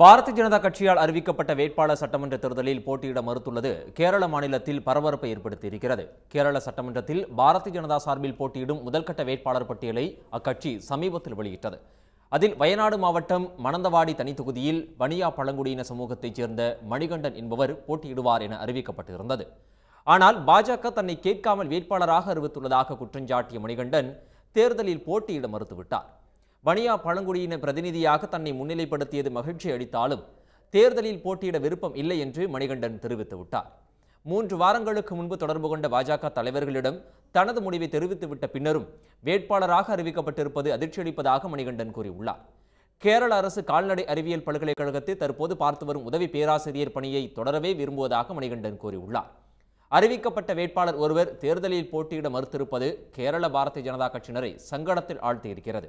பாரதிய ஜனதா கட்சியால் அறிவிக்கப்பட்ட வேட்பாளர் சட்டமன்ற தேர்தலில் போட்டியிட மறுத்துள்ளது கேரள மாநிலத்தில் பரபரப்பை ஏற்படுத்தியிருக்கிறது கேரள சட்டமன்றத்தில் பாரதிய ஜனதா சார்பில் போட்டியிடும் முதல்கட்ட வேட்பாளர் பட்டியலை அக்கட்சி சமீபத்தில் வெளியிட்டது அதில் வயநாடு மாவட்டம் மணந்தவாடி தனி தொகுதியில் வனியா பழங்குடியின சமூகத்தைச் சேர்ந்த மணிகண்டன் என்பவர் போட்டியிடுவார் என அறிவிக்கப்பட்டிருந்தது ஆனால் பாஜக தன்னை கேட்காமல் வேட்பாளராக அறிவித்துள்ளதாக குற்றஞ்சாட்டிய மணிகண்டன் தேர்தலில் போட்டியிட மறுத்துவிட்டார் வணியா பழங்குடியின பிரதிநிதியாக தன்னை முன்னிலைப்படுத்தியது மகிழ்ச்சி அளித்தாலும் தேர்தலில் போட்டியிட விருப்பம் இல்லை என்று மணிகண்டன் விட்டார் மூன்று வாரங்களுக்கு முன்பு தொடர்பு கொண்ட பாஜக தலைவர்களிடம் தனது முடிவை தெரிவித்துவிட்ட பின்னரும் வேட்பாளராக அறிவிக்கப்பட்டிருப்பது அதிர்ச்சியளிப்பதாக மணிகண்டன் கூறியுள்ளார் கேரள அரசு கால்நடை அறிவியல் பல்கலைக்கழகத்தை தற்போது பார்த்து வரும் உதவி பேராசிரியர் பணியை தொடரவே விரும்புவதாக மணிகண்டன் கூறியுள்ளார் அறிவிக்கப்பட்ட வேட்பாளர் ஒருவர் தேர்தலில் போட்டியிட மறுத்திருப்பது கேரள பாரதிய ஜனதா கட்சியினரை சங்கடத்தில் ஆழ்த்தியிருக்கிறது